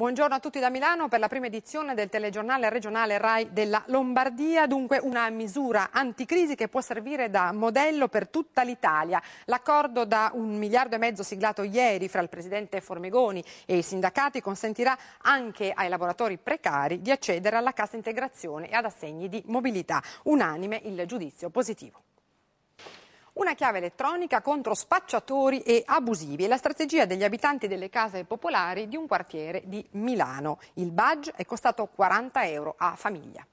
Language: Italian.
Buongiorno a tutti da Milano per la prima edizione del telegiornale regionale RAI della Lombardia, dunque una misura anticrisi che può servire da modello per tutta l'Italia. L'accordo da un miliardo e mezzo siglato ieri fra il presidente Formigoni e i sindacati consentirà anche ai lavoratori precari di accedere alla cassa integrazione e ad assegni di mobilità. Unanime il giudizio positivo. Una chiave elettronica contro spacciatori e abusivi è la strategia degli abitanti delle case popolari di un quartiere di Milano. Il badge è costato 40 euro a famiglia.